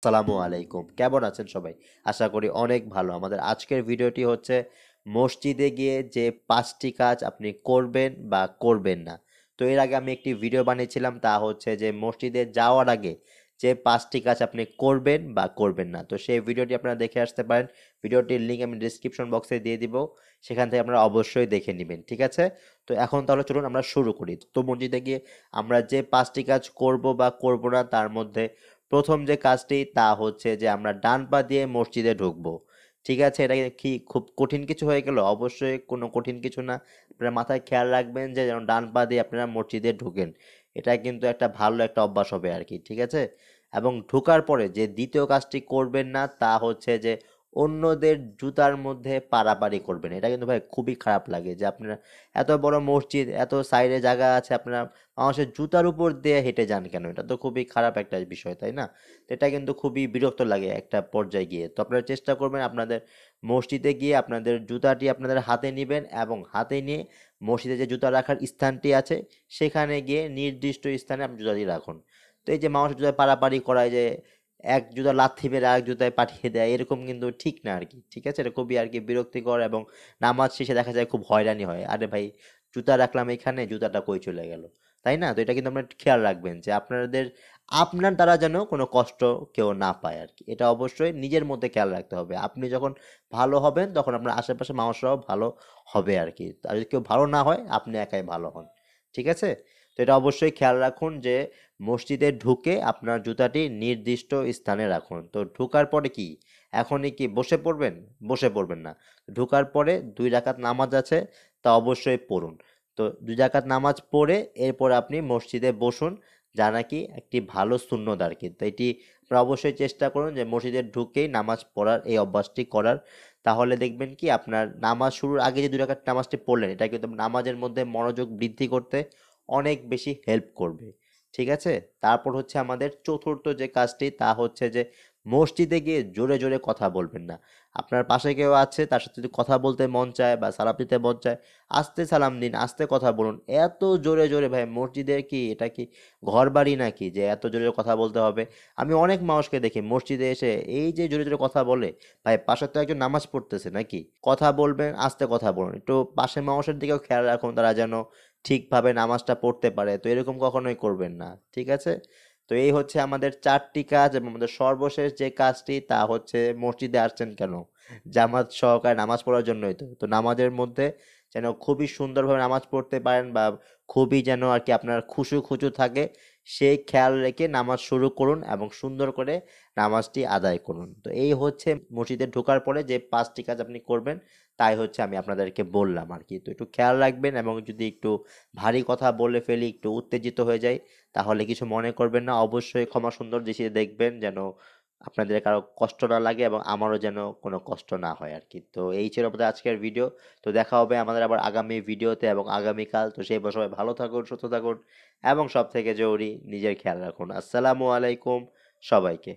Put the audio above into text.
আসসালামু আলাইকুম কেমন আছেন সবাই আশা করি অনেক ভালো আমাদের আজকের ভিডিওটি হচ্ছে মসজিদে গিয়ে যে পাঁচটি কাজ আপনি করবেন বা করবেন না তো এর আগে আমি একটি ভিডিও বানিয়েছিলাম তা হচ্ছে যে মসজিদে যাওয়ার আগে যে পাঁচটি কাজ আপনি করবেন বা করবেন না তো সেই ভিডিওটি আপনারা দেখে আসতে পারেন ভিডিওটির লিঙ্ক আমি ডিসক্রিপশন বক্সে দিয়ে দিব সেখান থেকে আপনারা অবশ্যই দেখে নেবেন ঠিক আছে তো এখন তাহলে চলুন আমরা শুরু করি তো মসজিদে গিয়ে আমরা যে পাঁচটি কাজ করব বা করব না তার মধ্যে প্রথম যে কাজটি তা হচ্ছে যে আমরা ডান পা দিয়ে মসজিদে ঢুকবো ঠিক আছে এটা কি খুব কঠিন কিছু হয়ে গেল অবশ্যই কোনো কঠিন কিছু না আপনারা মাথায় খেয়াল রাখবেন যে যেন ডান পা দিয়ে আপনারা মসজিদে ঢুকেন এটা কিন্তু একটা ভালো একটা অভ্যাস হবে আর কি ঠিক আছে এবং ঢোকার পরে যে দ্বিতীয় কাজটি করবেন না তা হচ্ছে যে অন্যদের জুতার মধ্যে পারাপারি করবেন এটা কিন্তু ভাই খুবই খারাপ লাগে যে আপনারা এত বড় মসজিদ এত সাইডে জায়গা আছে আপনারা মানুষের জুতার উপর দিয়ে হেঁটে যান কেন এটা তো খুবই খারাপ একটা বিষয় তাই না এটা কিন্তু খুবই বিরক্ত লাগে একটা পর্যায়ে গিয়ে তো আপনারা চেষ্টা করবেন আপনাদের মসজিদে গিয়ে আপনাদের জুতাটি আপনাদের হাতে নেবেন এবং হাতে নিয়ে মসজিদে যে জুতা রাখার স্থানটি আছে সেখানে গিয়ে নির্দিষ্ট স্থানে আপনি জুতাটি রাখুন তো এই যে মানুষের জুতা পারাপারি করায় যে এক জুতা লাথি মেরে এক জুতায় পাঠিয়ে দেয় এরকম কিন্তু ঠিক না আর কি ঠিক আছে এটা খুবই আর কি বিরক্তিকর এবং নামাজ শেষে দেখা যায় খুব হয়রানি হয় আরে ভাই জুতা রাখলাম এখানে জুতাটা কই চলে গেল তাই না তো এটা কিন্তু আপনার খেয়াল রাখবেন যে আপনাদের আপনার দ্বারা যেন কোনো কষ্ট কেউ না পায় আর কি এটা অবশ্যই নিজের মধ্যে খেয়াল রাখতে হবে আপনি যখন ভালো হবেন তখন আপনার আশেপাশে মানুষরাও ভালো হবে আর কি আর যদি কেউ ভালো না হয় আপনি একাই ভালো হন ঠিক আছে তো এটা অবশ্যই খেয়াল রাখুন যে মসজিদে ঢুকে আপনার জুতাটি নির্দিষ্ট স্থানে রাখুন তো ঢুকার পরে কি এখনই কি বসে পড়বেন বসে পড়বেন না ঢুকার পরে দুই রাকাত নামাজ আছে তা অবশ্যই পড়ুন তো দুই রাকাত নামাজ পড়ে এরপর আপনি মসজিদে বসুন যা নাকি একটি ভালো সুন্নত আর কি তো এটি আপনারা অবশ্যই চেষ্টা করুন যে মসজিদে ঢুকেই নামাজ পড়ার এই অভ্যাসটি করার তাহলে দেখবেন কি আপনার নামাজ শুরুর আগে যে দুই রাকাত নামাজটি পড়লেন এটা কিন্তু নামাজের মধ্যে মনোযোগ বৃদ্ধি করতে অনেক বেশি হেল্প করবে ঠিক আছে তারপর হচ্ছে আমাদের চতুর্থ যে কাজটি তা হচ্ছে যে মসজিদে গিয়ে জোরে জোরে কথা বলবেন না আপনার পাশে কেউ আছে তার সাথে যদি কথা বলতে মন চায় বা সালাম দিতে মন চায় আস্তে সালাম দিন আস্তে কথা বলুন এত জোরে জোরে ভাই মসজিদের কি এটা কি ঘর বাড়ি নাকি যে এত জোরে জোরে কথা বলতে হবে আমি অনেক মানুষকে দেখি মসজিদে এসে এই যে জোরে জোরে কথা বলে ভাই পাশে তো একজন নামাজ পড়তেছে নাকি কথা বলবেন আস্তে কথা বলুন একটু পাশে মানুষের দিকেও খেয়াল রাখুন তারা যেন ঠিকভাবে নামাজটা পড়তে পারে তো এরকম কখনোই করবেন না ঠিক আছে তো এই হচ্ছে আমাদের চারটি কাজ এবং আমাদের সর্বশেষ যে কাজটি তা হচ্ছে মসজিদে আসছেন কেন জামাত সহকারে নামাজ পড়ার জন্যই তো তো নামাজের মধ্যে যেন খুবই সুন্দরভাবে নামাজ পড়তে পারেন বা খুবই যেন আর কি আপনার খুশু খুশু থাকে সেই খেয়াল রেখে নামাজ শুরু করুন এবং সুন্দর করে নামাজটি আদায় করুন তো এই হচ্ছে মসজিদে ঢোকার পরে যে পাঁচটি কাজ আপনি করবেন তাই হচ্ছে আমি আপনাদেরকে বললাম আর কি তো একটু খেয়াল রাখবেন এবং যদি একটু ভারী কথা বলে ফেলি একটু উত্তেজিত হয়ে যাই তাহলে কিছু মনে করবেন না অবশ্যই ক্ষমা সুন্দর দৃষ্টিতে দেখবেন যেন আপনাদের কারো কষ্ট না লাগে এবং আমারও যেন কোনো কষ্ট না হয় আর কি তো এই ছিল আমাদের আজকের ভিডিও তো দেখা হবে আমাদের আবার আগামী ভিডিওতে এবং আগামীকাল তো সেই সবাই ভালো থাকুন সুস্থ থাকুন এবং সব থেকে জরুরি নিজের খেয়াল রাখুন আসসালামু আলাইকুম সবাইকে